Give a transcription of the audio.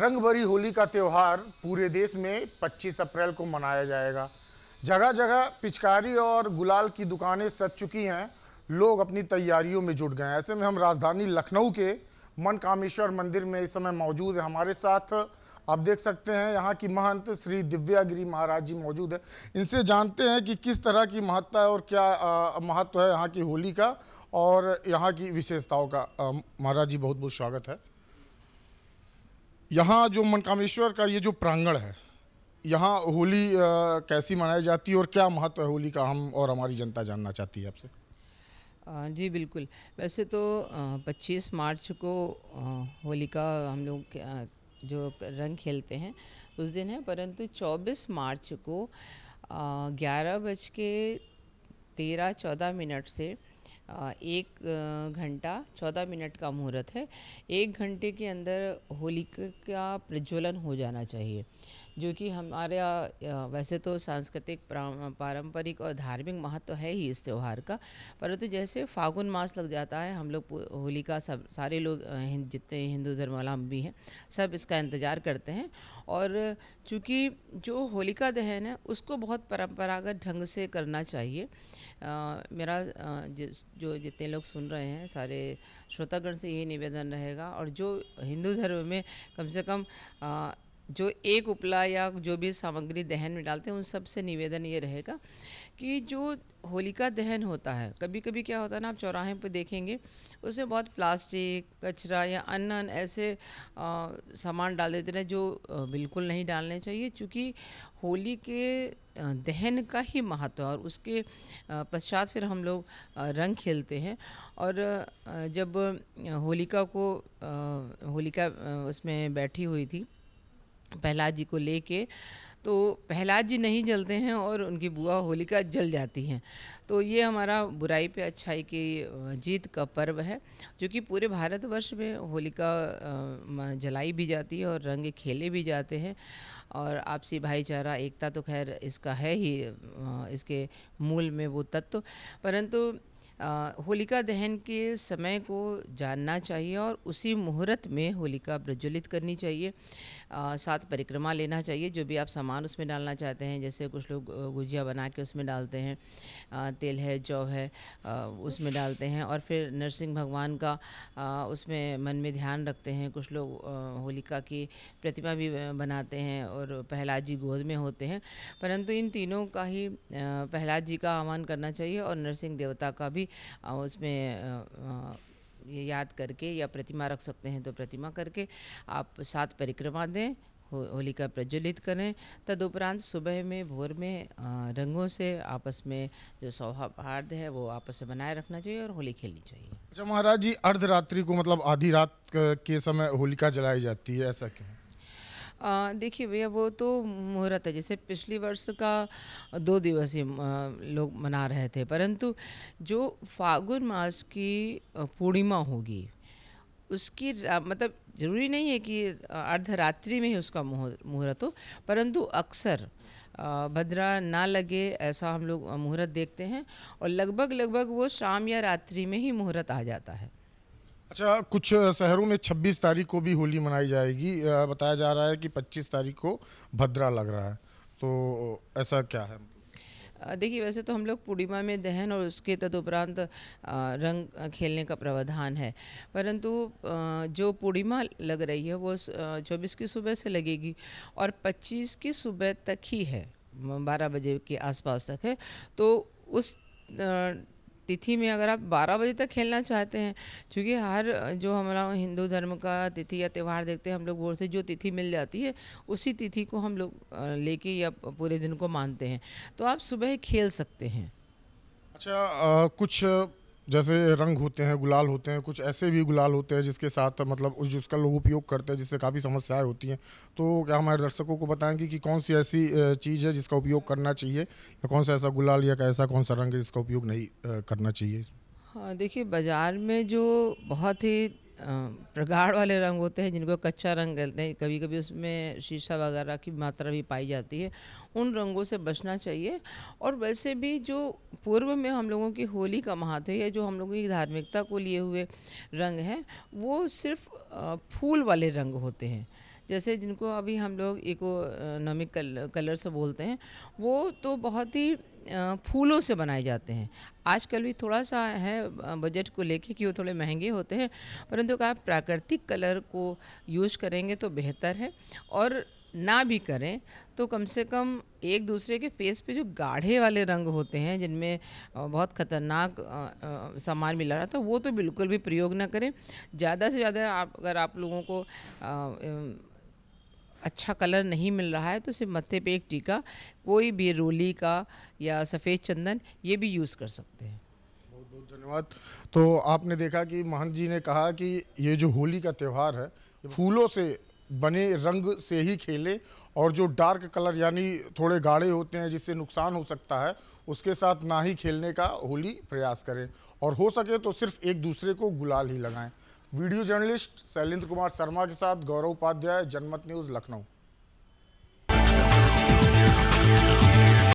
रंग भरी होली का त्यौहार पूरे देश में 25 अप्रैल को मनाया जाएगा जगह जगह पिचकारी और गुलाल की दुकानें सज चुकी हैं लोग अपनी तैयारियों में जुट गए हैं ऐसे में हम राजधानी लखनऊ के मन कामेश्वर मंदिर में इस समय मौजूद है हमारे साथ आप देख सकते हैं यहाँ की महंत श्री दिव्यागिरी महाराज जी मौजूद है इनसे जानते हैं कि किस तरह की महत्ता है और क्या महत्व है यहाँ की होली का और यहाँ की विशेषताओं का महाराज जी बहुत बहुत स्वागत है यहाँ जो मनकामेश्वर का ये जो प्रांगण है यहाँ होली कैसी मनाई जाती है और क्या महत्व है होली का हम और हमारी जनता जानना चाहती है आपसे जी बिल्कुल वैसे तो 25 मार्च को होली का हम लोग जो रंग खेलते हैं उस दिन है परंतु 24 मार्च को ग्यारह बज के तेरह चौदह मिनट से एक घंटा चौदह मिनट का मुहूर्त है एक घंटे के अंदर होली का प्रज्वलन हो जाना चाहिए जो कि हमारा वैसे तो सांस्कृतिक पारंपरिक और धार्मिक महत्व तो है ही इस त्यौहार का परंतु तो जैसे फागुन मास लग जाता है हम लोग होली का सब सारे लोग जितने हिंदू भी हैं सब इसका इंतज़ार करते हैं और चूँकि जो होलिका दहन है उसको बहुत परंपरागत ढंग से करना चाहिए आ, मेरा जो जितने लोग सुन रहे हैं सारे श्रोतागण से यही निवेदन रहेगा और जो हिंदू धर्म में कम से कम आ, जो एक उपला या जो भी सामग्री दहन में डालते हैं उन सब से निवेदन ये रहेगा कि जो होलिका दहन होता है कभी कभी क्या होता है ना आप चौराहे पर देखेंगे उसमें बहुत प्लास्टिक कचरा या अन्य अन्य ऐसे सामान डाल देते हैं जो बिल्कुल नहीं डालने चाहिए क्योंकि होली के दहन का ही महत्व और उसके पश्चात फिर हम लोग रंग खेलते हैं और जब होलिका को होलिका उसमें बैठी हुई थी प्रहलाद जी को लेके तो प्रहलाद जी नहीं जलते हैं और उनकी बुआ होलिका जल जाती हैं तो ये हमारा बुराई पे अच्छाई की जीत का पर्व है जो कि पूरे भारतवर्ष में होलिका जलाई भी जाती है और रंग खेले भी जाते हैं और आपसी भाईचारा एकता तो खैर इसका है ही इसके मूल में वो तत्व परंतु होलिका दहन के समय को जानना चाहिए और उसी मुहूर्त में होलिका प्रज्वलित करनी चाहिए साथ परिक्रमा लेना चाहिए जो भी आप सामान उसमें डालना चाहते हैं जैसे कुछ लोग गुजिया बना के उसमें डालते हैं तेल है जौ है उसमें डालते हैं और फिर नरसिंह भगवान का उसमें मन में ध्यान रखते हैं कुछ लोग होलिका की प्रतिमा भी बनाते हैं और प्रहलाद जी गोद में होते हैं परंतु इन तीनों का ही प्रहलाद जी का आह्वान करना चाहिए और नरसिंह देवता का भी उसमें ये याद करके या प्रतिमा रख सकते हैं तो प्रतिमा करके आप सात परिक्रमा दें होलिका प्रज्वलित करें तदुपरांत सुबह में भोर में रंगों से आपस में जो सौहार्द है वो आपस में बनाए रखना चाहिए और होली खेलनी चाहिए अच्छा महाराज जी अर्धरात्रि को मतलब आधी रात के समय होलिका जलाई जाती है ऐसा क्यों देखिए भैया वो तो मुहूर्त है जैसे पिछले वर्ष का दो दिवसीय लोग मना रहे थे परंतु जो फागुन मास की पूर्णिमा होगी उसकी मतलब ज़रूरी नहीं है कि अर्धरात्रि में ही उसका मुहूर्त हो परंतु अक्सर भद्रा ना लगे ऐसा हम लोग मुहूर्त देखते हैं और लगभग लगभग वो शाम या रात्रि में ही मुहूर्त आ जाता है अच्छा कुछ शहरों में 26 तारीख को भी होली मनाई जाएगी बताया जा रहा है कि 25 तारीख को भद्रा लग रहा है तो ऐसा क्या है देखिए वैसे तो हम लोग पूर्णिमा में दहन और उसके तदुपरांत रंग खेलने का प्रावधान है परंतु जो पूर्णिमा लग रही है वो चौबीस की सुबह से लगेगी और पच्चीस की सुबह तक ही है बारह बजे के आसपास तक है तो उस तिथि में अगर आप 12 बजे तक खेलना चाहते हैं क्योंकि हर जो हमारा हिंदू धर्म का तिथि या त्यौहार देखते हैं हम लोग भोर से जो तिथि मिल जाती है उसी तिथि को हम लोग लेके या पूरे दिन को मानते हैं तो आप सुबह खेल सकते हैं अच्छा आ, कुछ जैसे रंग होते हैं गुलाल होते हैं कुछ ऐसे भी गुलाल होते हैं जिसके साथ मतलब उस जिसका लोग उपयोग करते हैं जिससे काफ़ी समस्याएं होती हैं तो क्या हमारे दर्शकों को बताएंगे कि कौन सी ऐसी चीज़ है जिसका उपयोग करना चाहिए या कौन सा ऐसा गुलाल या ऐसा कौन सा रंग है जिसका उपयोग नहीं करना चाहिए हाँ देखिए बाज़ार में जो बहुत ही प्रगाढ़ वाले रंग होते हैं जिनको कच्चा रंग कहते हैं कभी कभी उसमें शीशा वगैरह की मात्रा भी पाई जाती है उन रंगों से बचना चाहिए और वैसे भी जो पूर्व में हम लोगों की होली का महात्व या जो हम लोगों की धार्मिकता को लिए हुए रंग हैं वो सिर्फ फूल वाले रंग होते हैं जैसे जिनको अभी हम लोग इकोनॉमिक कल, कलर से बोलते हैं वो तो बहुत ही फूलों से बनाए जाते हैं आजकल भी थोड़ा सा है बजट को लेके कि वो थोड़े महंगे होते हैं परंतु आप प्राकृतिक कलर को यूज करेंगे तो बेहतर है और ना भी करें तो कम से कम एक दूसरे के फेस पे जो गाढ़े वाले रंग होते हैं जिनमें बहुत ख़तरनाक सामान मिला रहा था वो तो बिल्कुल भी प्रयोग ना करें ज़्यादा से ज़्यादा आप अगर आप लोगों को आ, अच्छा कलर नहीं मिल रहा है तो सिर्फ मत्थे पे एक टीका कोई भी रोली का या सफ़ेद चंदन ये भी यूज़ कर सकते हैं बहुत बहुत धन्यवाद तो आपने देखा कि महंत जी ने कहा कि ये जो होली का त्यौहार है फूलों से बने रंग से ही खेलें और जो डार्क कलर यानी थोड़े गाढ़े होते हैं जिससे नुकसान हो सकता है उसके साथ ना ही खेलने का होली प्रयास करें और हो सके तो सिर्फ एक दूसरे को गुलाल ही लगाएं वीडियो जर्नलिस्ट शैलेंद्र कुमार शर्मा के साथ गौरव उपाध्याय जनमत न्यूज़ लखनऊ